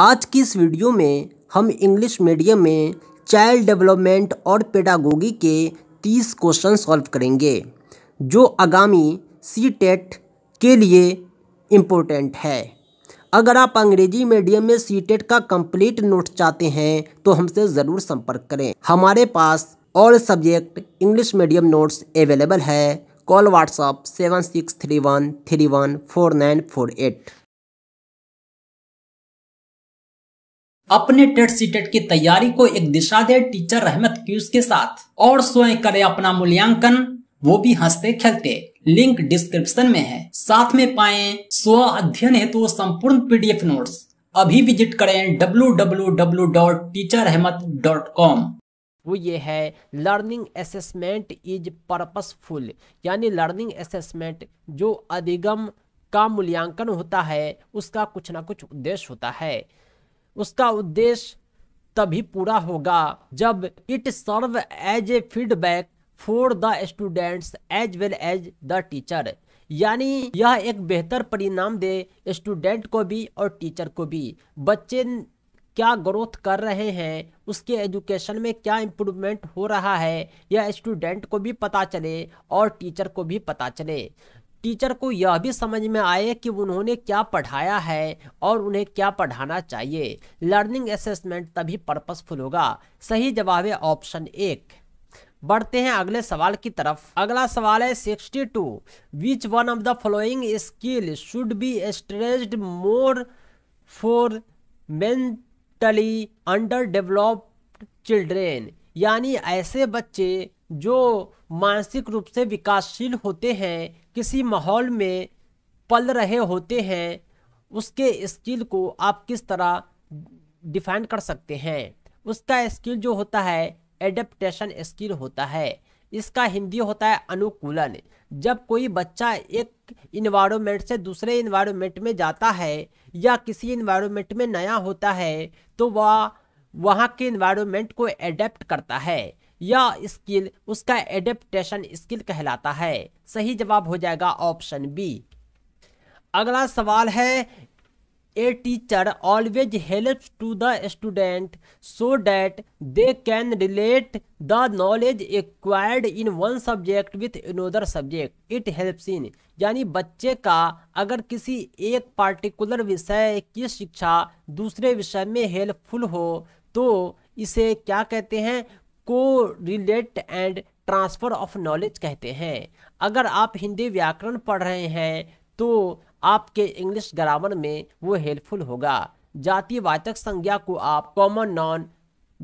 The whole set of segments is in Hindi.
आज की इस वीडियो में हम इंग्लिश मीडियम में चाइल्ड डेवलपमेंट और पेडागोगी के 30 क्वेश्चन सॉल्व करेंगे जो आगामी सी टेट e के लिए इम्पोर्टेंट है अगर आप अंग्रेजी मीडियम में सी टेट e का कंप्लीट नोट चाहते हैं तो हमसे ज़रूर संपर्क करें हमारे पास all subject English medium notes available है call WhatsApp seven six three one three one four nine four eight अपने टेट सी टेट की तैयारी को एक दिशा दे टीचर रहमत क्यूज के साथ और स्वयं करे अपना मूल्यांकन वो भी हंसते खेलते लिंक डिस्क्रिप्शन में है साथ में पाए स्व अध्ययन हेतु तो संपूर्ण पीडीएफ नोट्स अभी विजिट करें www.teacherahmat.com वो ये है लर्निंग असेसमेंट इज पर्पसफुल यानी लर्निंग असेसमेंट जो अधिगम का मूल्यांकन होता है उसका कुछ ना कुछ उद्देश्य होता है उसका उद्देश्य तभी पूरा होगा जब it serve as a feedback for the students as well as the teacher यानी यह एक बेहतर परिणाम दे स्टूडेंट को भी और टीचर को भी बच्चे क्या ग्रोथ कर रहे हैं उसके एजुकेशन में क्या इम्प्रूवमेंट हो रहा है यह स्टूडेंट को भी पता चले और टीचर को भी पता चले टीचर को यह भी समझ में आए कि उन्होंने क्या पढ़ाया है और उन्हें क्या पढ़ाना चाहिए लर्निंग असेसमेंट तभी पर्पसफुल होगा सही जवाब है ऑप्शन एक बढ़ते हैं अगले सवाल की तरफ अगला सवाल है sixty two which one of the following skill should be stressed more for mentally under developed children यानी ऐसे बच्चे जो मानसिक रूप से विकासशील होते हैं किसी माहौल में पल रहे होते हैं उसके स्किल को आप किस तरह डिफाइन कर सकते हैं उसका स्किल जो होता है एडेप्टेशन स्किल होता है इसका हिंदी होता है अनुकूलन जब कोई बच्चा एक इन्वायरमेंट से दूसरे इन्वायरमेंट में जाता है या किसी इन्वायरमेंट में नया होता है तो वह वहाँ के इन्वायरमेंट को एडेप्ट करता है यह स्किल उसका एडेप्टेशन स्किल कहलाता है सही जवाब हो जाएगा ऑप्शन बी अगला सवाल है a teacher always help to the student so that they can relate the knowledge acquired in one subject with another subject it helps in यानी बच्चे का अगर किसी एक पार्टिकुलर विषय की शिक्षा दूसरे विषय में हेल्पफुल हो तो इसे क्या कहते हैं को relate and transfer of knowledge कहते हैं अगर आप हिंदी व्याकरण पढ़ रहे हैं तो आपके इंग्लिश ग्रामर में वो हेल्पफुल होगा जातिवाचक संज्ञा को आप कॉमन नॉन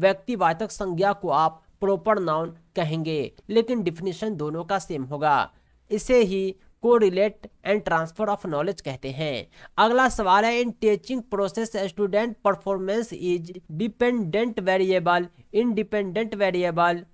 व्यक्तिवाचक संज्ञा को आप प्रॉपर नाउन कहेंगे लेकिन डिफिनेशन दोनों का सेम होगा इसे ही को relate and transfer of knowledge कहते हैं अगला सवाल है in teaching process student performance is dependent variable independent variable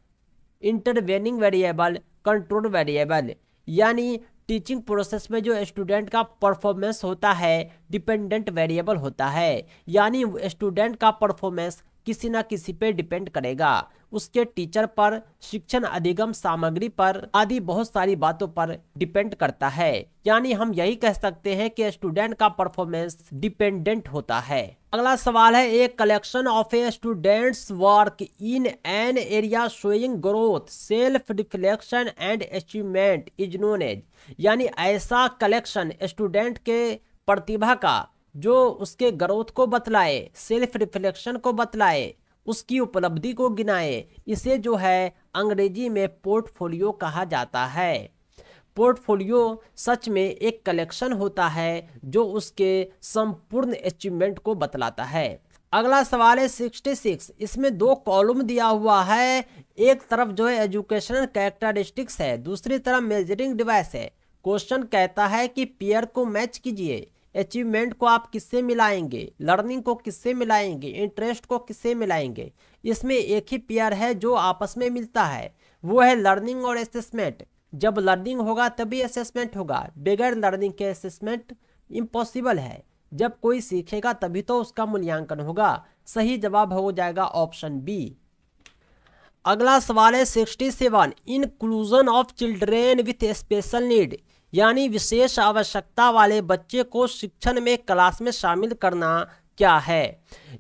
intervening variable control variable यानी टीचिंग प्रोसेस में जो स्टूडेंट का परफॉर्मेंस होता है डिपेंडेंट वेरिएबल होता है यानी स्टूडेंट का परफॉर्मेंस किसी न किसी पे डिपेंड करेगा उसके टीचर पर शिक्षण अधिगम सामग्री पर आदि बहुत सारी बातों पर डिपेंड करता है यानी हम यही कह सकते हैं कि स्टूडेंट का परफॉर्मेंस डिपेंडेंट होता है अगला सवाल है एक collection of a students work in an area showing growth self reflection and achievement is known as यानी ऐसा कलेक्शन स्टूडेंट के प्रतिभा का जो उसके ग्रोथ को बतलाए सेल्फ रिफ्लेक्शन को बतलाए उसकी उपलब्धि को गिनाए इसे जो है अंग्रेजी में पोर्टफोलियो कहा जाता है पोर्टफोलियो सच में एक कलेक्शन होता है जो उसके संपूर्ण अचीवमेंट को बतलाता है अगला सवाल है सिक्सटी सिक्स इसमें दो कॉलम दिया हुआ है एक तरफ जो है एजुकेशनल कैरेक्टरिस्टिक्स है दूसरी तरफ मेजरिंग डिवाइस है क्वेश्चन कहता है कि पेयर को मैच कीजिए अचीवमेंट को आप किससे मिलाएंगे लर्निंग को किससे मिलाएंगे इंटरेस्ट को किससे मिलाएंगे इसमें एक ही पेयर है जो आपस में मिलता है वो है लर्निंग और असेसमेंट जब लर्निंग होगा तभी असेसमेंट होगा बगैर लर्निंग के असेसमेंट इम्पॉसिबल है जब कोई सीखेगा तभी तो उसका मूल्यांकन होगा सही जवाब हो जाएगा ऑप्शन बी अगला सवाल है sixty seven inclusion of children with special need यानी विशेष आवश्यकता वाले बच्चे को शिक्षण में क्लास में शामिल करना क्या है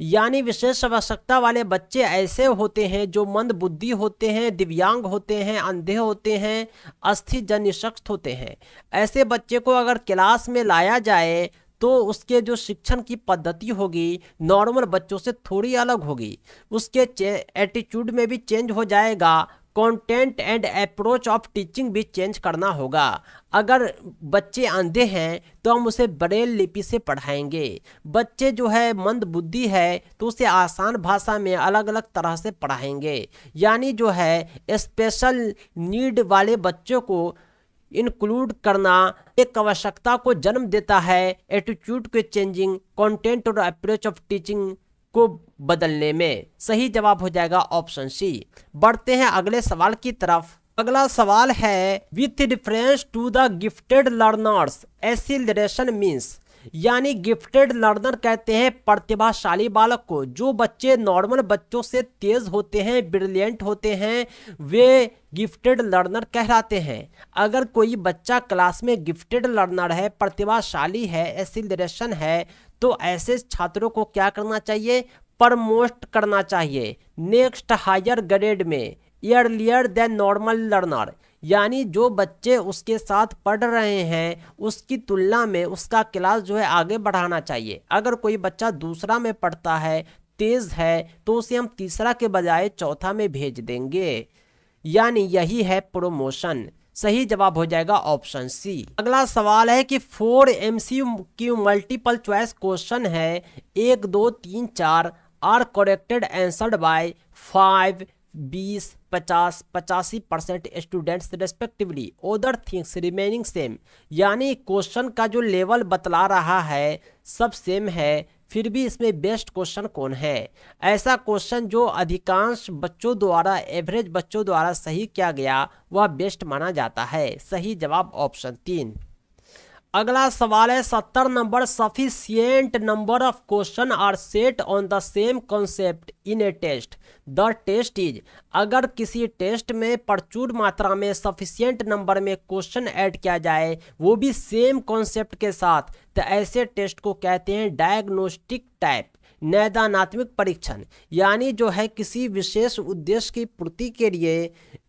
यानी विशेष आवश्यकता वाले बच्चे ऐसे होते हैं जो मंद बुद्धि होते हैं दिव्यांग होते हैं अंधे होते हैं अस्थि जनिशक्त होते हैं ऐसे बच्चे को अगर क्लास में लाया जाए तो उसके जो शिक्षण की पद्धति होगी नॉर्मल बच्चों से थोड़ी अलग होगी उसके एटीट्यूड में भी चेंज हो जाएगा content and approach of teaching भी चेंज करना होगा अगर बच्चे आंधे हैं तो हम उसे बरेल लिपि से पढ़ाएंगे बच्चे जो है मंद बुद्धि है तो उसे आसान भाषा में अलग अलग तरह से पढ़ाएंगे यानी जो है स्पेशल नीड वाले बच्चों को इंक्लूड करना एक आवश्यकता को जन्म देता है एटीट्यूड के चेंजिंग कंटेंट और अप्रोच ऑफ टीचिंग को बदलने में सही जवाब हो जाएगा ऑप्शन सी बढ़ते हैं अगले सवाल की तरफ अगला सवाल है with reference to the gifted learners acceleration means यानी गिफ्टेड लर्नर कहते हैं प्रतिभाशाली बालक को जो बच्चे नॉर्मल बच्चों से तेज होते हैं ब्रिलियंट होते हैं वे गिफ्टेड लर्नर कहलाते हैं अगर कोई बच्चा क्लास में गिफ्टेड लर्नर है प्रतिभाशाली है एसिलेशन है तो ऐसे छात्रों को क्या करना चाहिए प्रमोस्ट करना चाहिए नेक्स्ट हायर ग्रेड में एयरलियर देन नॉर्मल लर्नर यानी जो बच्चे उसके साथ पढ़ रहे हैं उसकी तुलना में उसका क्लास जो है आगे बढ़ाना चाहिए अगर कोई बच्चा दूसरा में पढ़ता है तेज़ है तो उसे हम तीसरा के बजाय चौथा में भेज देंगे यानी यही है प्रोमोशन सही जवाब हो जाएगा ऑप्शन सी अगला सवाल है कि four M C Q multiple choice question है एक दो तीन चार are corrected answered by five बीस पचास पचासी percent students respectively other things remaining same यानी क्वेश्चन का जो लेवल बतला रहा है सब सेम है फिर भी इसमें बेस्ट क्वेश्चन कौन है ऐसा क्वेश्चन जो अधिकांश बच्चों द्वारा एवरेज बच्चों द्वारा सही किया गया वह बेस्ट माना जाता है सही जवाब ऑप्शन तीन अगला सवाल है सत्तर number sufficient number of question are set on the same concept in a test the test is अगर किसी टेस्ट में प्रचुर मात्रा में सफिशियंट नंबर में क्वेश्चन ऐड किया जाए वो भी सेम कॉन्सेप्ट के साथ तो ऐसे टेस्ट को कहते हैं डायग्नोस्टिक टाइप नैदानात्मक परीक्षण यानी जो है किसी विशेष उद्देश्य की पूर्ति के लिए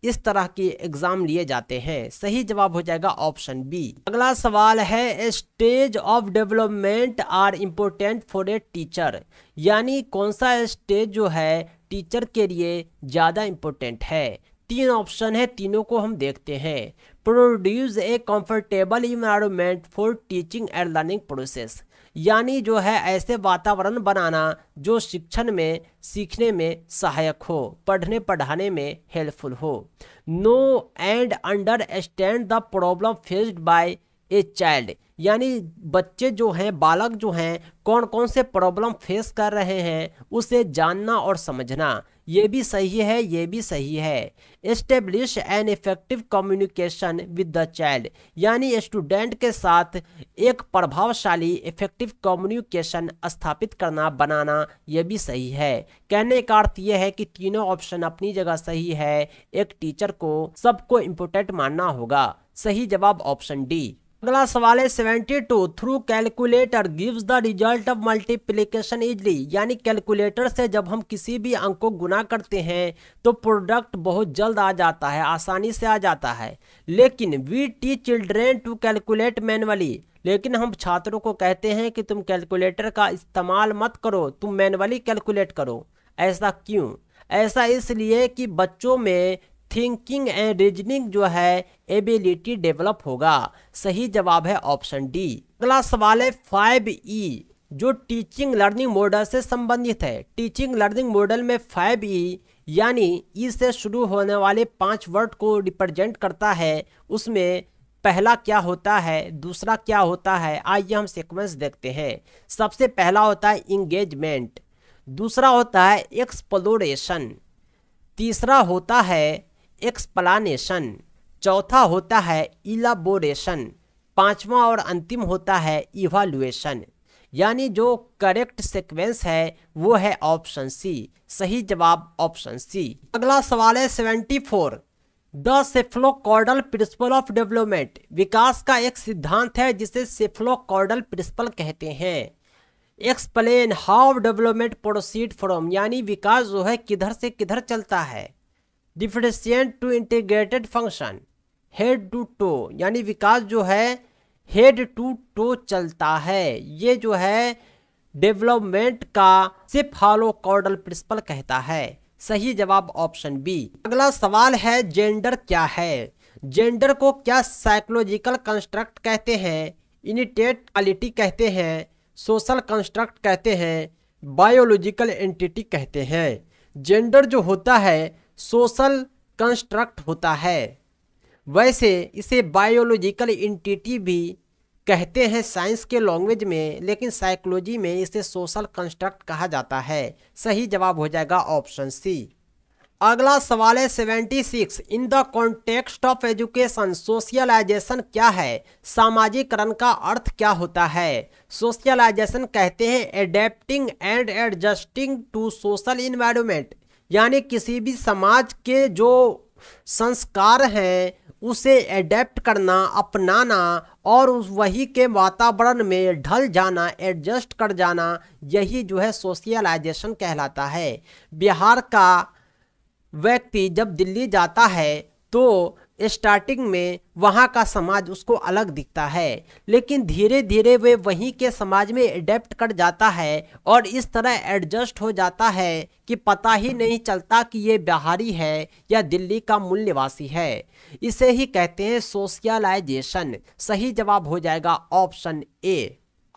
इस तरह के एग्ज़ाम लिए जाते हैं सही जवाब हो जाएगा ऑप्शन बी अगला सवाल है stage of development are important for a teacher यानी कौन सा स्टेज जो है टीचर के लिए ज़्यादा इम्पोर्टेंट है तीन ऑप्शन है तीनों को हम देखते हैं produce a comfortable environment for teaching and learning process यानी जो है ऐसे वातावरण बनाना जो शिक्षण में सीखने में सहायक हो पढ़ने पढ़ाने में हेल्पफुल हो know and understand the problem faced by a child यानी बच्चे जो हैं बालक जो हैं कौन कौन से प्रॉब्लम फेस कर रहे हैं उसे जानना और समझना ये भी सही है ये भी सही है establish an effective communication with the child यानी स्टूडेंट के साथ एक प्रभावशाली इफेक्टिव कम्युनिकेशन स्थापित करना बनाना ये भी सही है कहने का अर्थ यह है कि तीनों ऑप्शन अपनी जगह सही है एक टीचर को सबको इम्पोर्टेंट मानना होगा सही जवाब ऑप्शन डी अगला सवाल है seventy two through calculator gives the result of multiplication easily यानी कैलकुलेटर से जब हम किसी भी अंक को गुना करते हैं तो प्रोडक्ट बहुत जल्द आ जाता है आसानी से आ जाता है लेकिन we teach children to calculate manually लेकिन हम छात्रों को कहते हैं कि तुम कैलकुलेटर का इस्तेमाल मत करो तुम मैनुअली कैलकुलेट करो ऐसा क्यों ऐसा इसलिए कि बच्चों में थिंकिंग एंड रीजनिंग जो है एबिलिटी डेवलप होगा सही जवाब है ऑप्शन डी अगला सवाल है फाइव ई जो टीचिंग लर्निंग मॉडल से संबंधित है टीचिंग लर्निंग मॉडल में फाइव ई e, यानी ई e से शुरू होने वाले पांच वर्ड को रिप्रेजेंट करता है उसमें पहला क्या होता है दूसरा क्या होता है आइए हम सीक्वेंस देखते हैं सबसे पहला होता है इंगेजमेंट दूसरा होता है एक्सप्लोरेशन तीसरा होता है एक्सप्लानेशन चौथा होता है इलाबोरेशन पांचवा और अंतिम होता है इवालुएशन यानी जो करेक्ट सीक्वेंस है वो है ऑप्शन सी सही जवाब ऑप्शन सी अगला सवाल है seventy four the cephalocaudal principle of development विकास का एक सिद्धांत है जिसे सेफ्लोकॉर्डल प्रिंसिपल कहते हैं explain how development proceed from यानी विकास जो है किधर से किधर चलता है differentiate to integrated function head to toe यानी विकास जो है हेड टू टो चलता है ये जो है डेवलपमेंट का से फॉलो कॉर्डल प्रिंसिपल कहता है सही जवाब ऑप्शन बी अगला सवाल है जेंडर क्या है जेंडर को क्या साइकोलॉजिकल कंस्ट्रक्ट कहते हैं इनिटेट क्वालिटी कहते हैं सोशल कंस्ट्रक्ट कहते हैं बायोलॉजिकल एंटिटी कहते हैं जेंडर जो होता है सोशल कंस्ट्रक्ट होता है वैसे इसे बायोलॉजिकल इंटिटी भी कहते हैं साइंस के लैंग्वेज में लेकिन साइकोलॉजी में इसे सोशल कंस्ट्रक्ट कहा जाता है सही जवाब हो जाएगा ऑप्शन सी अगला सवाल है seventy six in the context of education socialization क्या है सामाजिकरण का अर्थ क्या होता है सोशलाइजेशन कहते हैं adapting and adjusting to social environment यानी किसी भी समाज के जो संस्कार हैं उसे एडेप्ट करना अपनाना और उस वही के वातावरण में ढल जाना एडजस्ट कर जाना यही जो है सोशलाइजेशन कहलाता है बिहार का व्यक्ति जब दिल्ली जाता है तो स्टार्टिंग में वहाँ का समाज उसको अलग दिखता है लेकिन धीरे धीरे वे वहीं के समाज में एडेप्ट कर जाता है और इस तरह एडजस्ट हो जाता है कि पता ही नहीं चलता कि ये बिहारी है या दिल्ली का मूल निवासी है इसे ही कहते हैं सोशलाइजेशन सही जवाब हो जाएगा ऑप्शन ए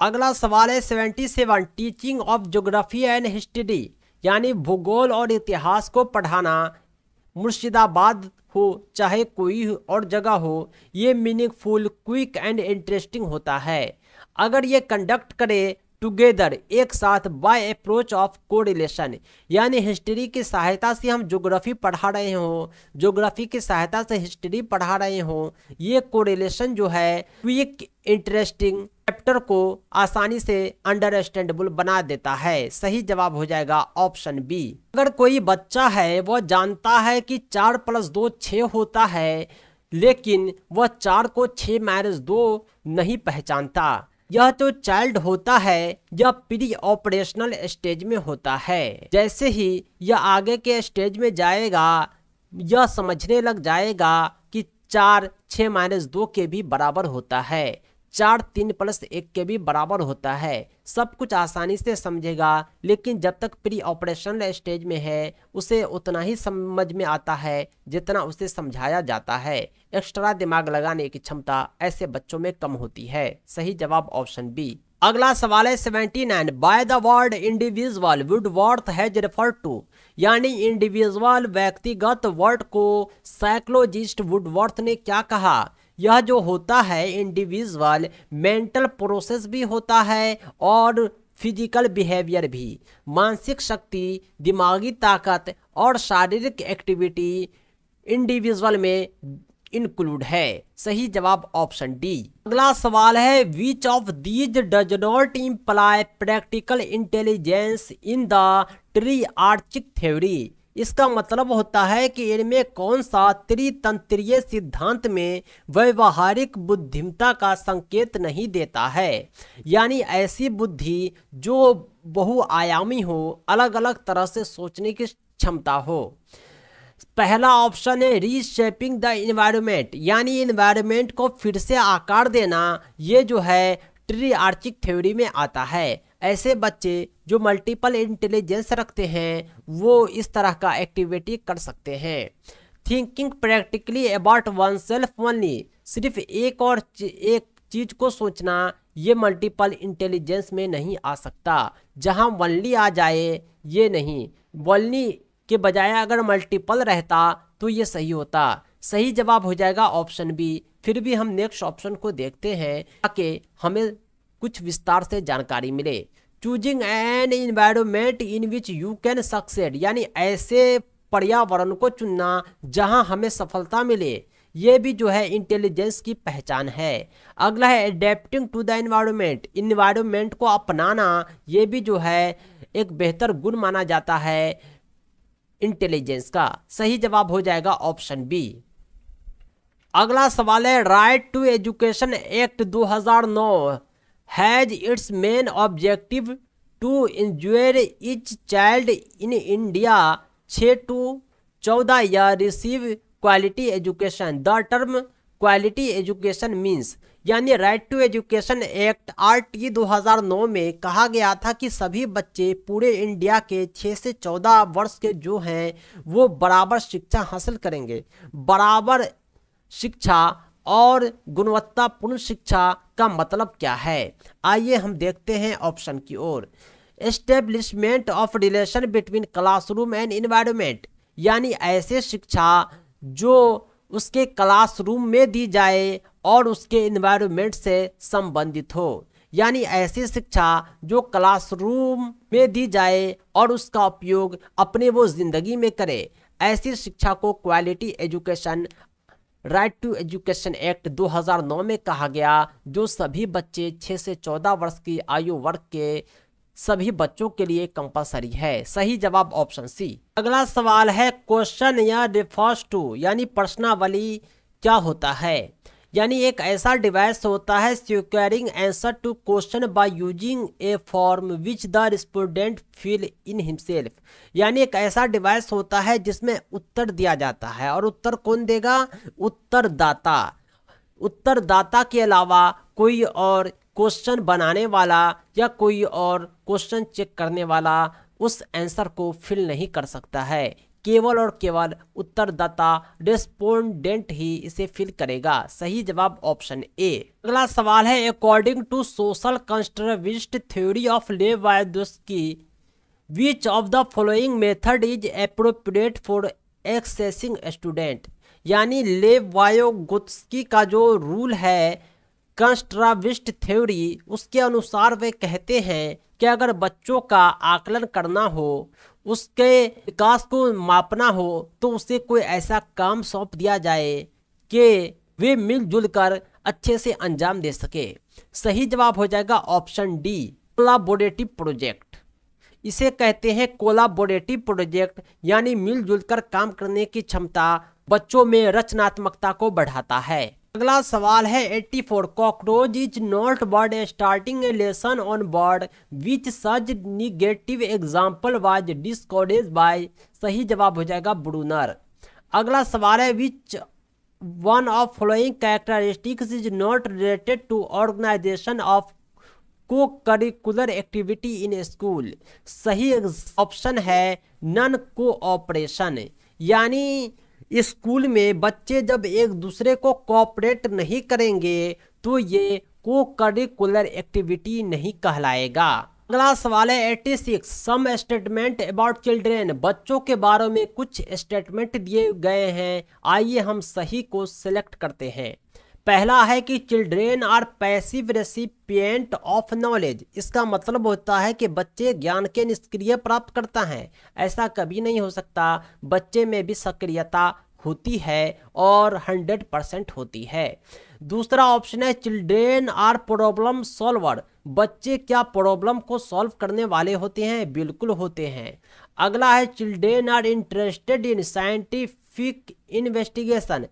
अगला सवाल है seventy seven teaching of geography and history यानी भूगोल और इतिहास को पढ़ाना मुर्शिदाबाद हो चाहे कोई और जगह हो ये मीनिंगफुल क्विक एंड इंटरेस्टिंग होता है अगर ये कंडक्ट करे टुगेदर एक साथ बाय अप्रोच ऑफ कोरिलेशन यानी हिस्ट्री की सहायता से हम ज्योग्राफी पढ़ा रहे हो ज्योग्राफी की सहायता से हिस्ट्री पढ़ा रहे हो ये कोरिलेशन जो है क्विक इंटरेस्टिंग चैप्टर को आसानी से अंडरस्टैंडेबल बना देता है सही जवाब हो जाएगा ऑप्शन बी अगर कोई बच्चा है वह जानता है कि चार प्लस दो छ होता है लेकिन वह चार को छ माइनस दो नहीं पहचानता यह तो चाइल्ड होता है यह प्री ऑपरेशनल स्टेज में होता है जैसे ही यह आगे के स्टेज में जाएगा यह समझने लग जाएगा कि चार छः माइनस दो के भी बराबर होता है चार तीन प्लस एक के भी बराबर होता है सब कुछ आसानी से समझेगा लेकिन जब तक प्री ऑपरेशनल स्टेज में है उसे उतना ही समझ में आता है जितना उसे समझाया जाता है एक्स्ट्रा दिमाग लगाने की क्षमता ऐसे बच्चों में कम होती है सही जवाब ऑप्शन बी अगला सवाल है seventy nine by the word individual Woodworth has refer to यानी इंडिविजुअल व्यक्तिगत वर्ड को साइकोलॉजिस्ट वुडवर्थ ने क्या कहा यह जो होता है इंडिविजुअल मेंटल प्रोसेस भी होता है और फिजिकल बिहेवियर भी मानसिक शक्ति दिमागी ताकत और शारीरिक एक्टिविटी इंडिविजुअल में इंक्लूड है सही जवाब ऑप्शन डी अगला सवाल है which of these does not imply practical intelligence in the triarchic theory इसका मतलब होता है कि इनमें कौन सा त्रितंत्रीय सिद्धांत में व्यवहारिक बुद्धिमता का संकेत नहीं देता है यानी ऐसी बुद्धि जो बहुआयामी हो अलग अलग तरह से सोचने की क्षमता हो पहला ऑप्शन है रीशेपिंग द इन्वायरमेंट यानी इन्वायरमेंट को फिर से आकार देना ये जो है ट्रीआर्चिक थ्योरी में आता है ऐसे बच्चे जो मल्टीपल इंटेलिजेंस रखते हैं वो इस तरह का एक्टिविटी कर सकते हैं thinking practically about oneself only सिर्फ एक और एक चीज़ को सोचना ये मल्टीपल इंटेलिजेंस में नहीं आ सकता जहाँ वनली आ जाए ये नहीं वनली के बजाय अगर मल्टीपल रहता तो ये सही होता सही जवाब हो जाएगा ऑप्शन बी फिर भी हम नेक्स्ट ऑप्शन को देखते हैं ताकि हमें कुछ विस्तार से जानकारी मिले choosing an environment in which you can succeed यानी ऐसे पर्यावरण को चुनना जहां हमें सफलता मिले ये भी जो है इंटेलिजेंस की पहचान है अगला है adapting to the environment environment को अपनाना ये भी जो है एक बेहतर गुण माना जाता है इंटेलिजेंस का सही जवाब हो जाएगा ऑप्शन बी अगला सवाल है right to education act 2009 has its main objective to ensure each child in India छः टू चौदह या receive quality education the term quality education means यानी right to education act R T 2009 में कहा गया था कि सभी बच्चे पूरे इंडिया के 6 से 14 वर्ष के जो हैं वो बराबर शिक्षा हासिल करेंगे बराबर शिक्षा और गुणवत्तापूर्ण शिक्षा का मतलब क्या है आइए हम देखते हैं ऑप्शन की ओर establishment of relation between classroom and environment यानी ऐसे शिक्षा जो उसके क्लासरूम में दी जाए और उसके इन्वायरमेंट से संबंधित हो यानी ऐसी शिक्षा जो क्लासरूम में दी जाए और उसका उपयोग अपने वो ज़िंदगी में करे ऐसी शिक्षा को quality education right to education act 2009 में कहा गया जो सभी बच्चे 6 से 14 वर्ष की आयु वर्ग के सभी बच्चों के लिए कंपलसरी है सही जवाब ऑप्शन सी अगला सवाल है क्वेश्चन या रिफर्स टू यानी प्रश्नावली क्या होता है यानी एक ऐसा डिवाइस होता है securing answer to question by using a form which the respondent fill in himself यानी एक ऐसा डिवाइस होता है जिसमें उत्तर दिया जाता है और उत्तर कौन देगा उत्तरदाता उत्तरदाता के अलावा कोई और क्वेश्चन बनाने वाला या कोई और क्वेश्चन चेक करने वाला उस आंसर को फिल नहीं कर सकता है केवल और केवल उत्तरदाता रेस्पोंडेंट ही इसे फिल करेगा सही जवाब ऑप्शन ए अगला सवाल है according to social constructivist theory of की which of the following method is appropriate for assessing student यानी लेवायोगुत्स्की का जो रूल है कंस्ट्राविस्ट थ्योरी उसके अनुसार वे कहते हैं कि अगर बच्चों का आकलन करना हो उसके विकास को मापना हो तो उसे कोई ऐसा काम सौंप दिया जाए कि वे मिलजुल कर अच्छे से अंजाम दे सके सही जवाब हो जाएगा ऑप्शन डी कोलाबोरेटिव प्रोजेक्ट इसे कहते हैं कोलाबोरेटिव प्रोजेक्ट यानी मिलजुल कर काम करने की क्षमता बच्चों में रचनात्मकता को बढ़ाता है अगला सवाल है 84 cockroach is not bird starting a lesson on bird which such negative example was discouraged by सही जवाब हो जाएगा ब्रूनर अगला सवाल है which one of following characteristics is not related to organization of cocurricular activity in school सही ऑप्शन है नन कोऑपरेशन यानी स्कूल में बच्चे जब एक दूसरे को कॉपरेट नहीं करेंगे तो ये को करिकुलर एक्टिविटी नहीं कहलाएगा अगला सवाल है six some statement about children बच्चों के बारे में कुछ स्टेटमेंट दिए गए हैं आइए हम सही को सिलेक्ट करते हैं पहला है कि children are passive recipient of knowledge इसका मतलब होता है कि बच्चे ज्ञान के निष्क्रिय प्राप्त करता है ऐसा कभी नहीं हो सकता बच्चे में भी सक्रियता होती है और 100 परसेंट होती है दूसरा ऑप्शन है चिल्ड्रेन आर प्रॉब्लम सॉल्वर बच्चे क्या प्रॉब्लम को सॉल्व करने वाले होते हैं बिल्कुल होते हैं अगला है children are interested in scientific investigation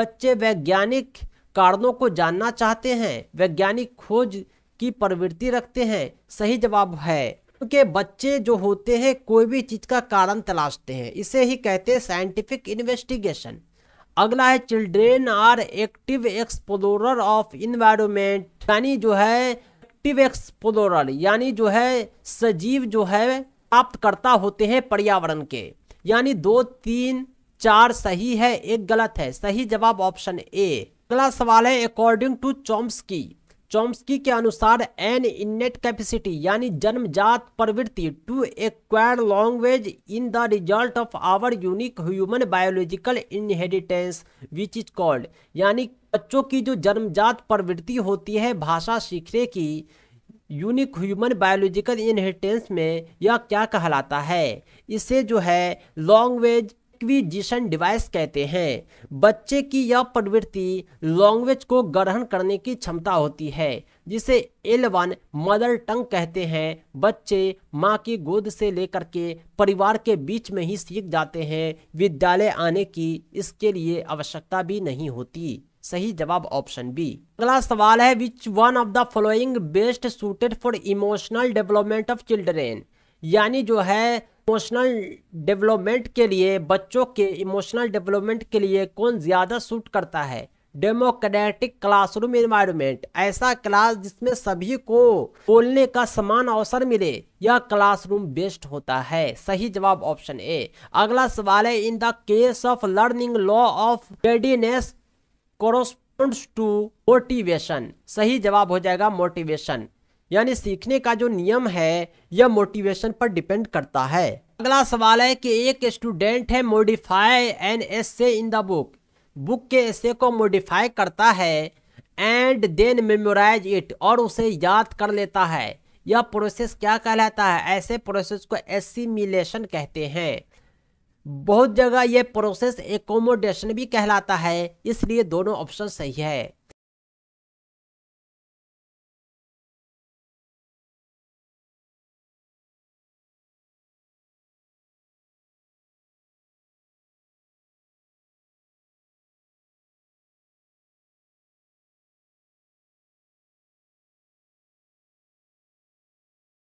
बच्चे वैज्ञानिक कारणों को जानना चाहते हैं वैज्ञानिक खोज की प्रवृत्ति रखते हैं सही जवाब है क्योंकि बच्चे जो होते हैं कोई भी चीज का कारण तलाशते हैं इसे ही कहते हैं साइंटिफिक इन्वेस्टिगेशन अगला है children are active explorer of environment यानी जो है एक्टिव एक्सप्लोरर यानी जो है सजीव जो है प्राप्त करता होते हैं पर्यावरण के यानी दो तीन चार सही है एक गलत है सही जवाब ऑप्शन ए अगला सवाल है अकॉर्डिंग टू चॉम्स्की चॉम्स्की के अनुसार एन इन्नेट कैपेसिटी यानी जन्मजात प्रवृत्ति to acquire language in the result of our unique human biological inheritance which is called यानी बच्चों की जो जन्मजात प्रवृत्ति होती है भाषा सीखने की यूनिक ह्यूमन बायोलॉजिकल इनहेरिटेंस में यह क्या कहलाता है इसे जो है लैंग्वेज एक्विजिशन डिवाइस कहते हैं बच्चे की यह प्रवृत्ति लैंग्वेज को ग्रहण करने की क्षमता होती है जिसे एल वन मदर टंग कहते हैं बच्चे माँ की गोद से लेकर के परिवार के बीच में ही सीख जाते हैं विद्यालय आने की इसके लिए आवश्यकता भी नहीं होती सही जवाब ऑप्शन बी अगला सवाल है which one of the following best suited for emotional development of children यानी जो है इमोशनल डेवलपमेंट के लिए बच्चों के इमोशनल डेवलपमेंट के लिए कौन ज़्यादा सूट करता है डेमोक्रेटिक क्लासरूम एनवायरनमेंट ऐसा क्लास जिसमें सभी को बोलने का समान अवसर मिले यह क्लासरूम बेस्ट होता है सही जवाब ऑप्शन ए अगला सवाल है in the case of learning law of readiness corresponds to motivation सही जवाब हो जाएगा मोटिवेशन यानी सीखने का जो नियम है यह मोटिवेशन पर डिपेंड करता है अगला सवाल है कि एक स्टूडेंट है मोडिफाई एन एस से इन द बुक बुक के एसे को मोडिफाई करता है एंड देन मेमोराइज इट और उसे याद कर लेता है यह प्रोसेस क्या कहलाता है ऐसे प्रोसेस को एसिमिलेशन कहते हैं बहुत जगह यह प्रोसेस एकोमोडेशन भी कहलाता है इसलिए दोनों ऑप्शन सही है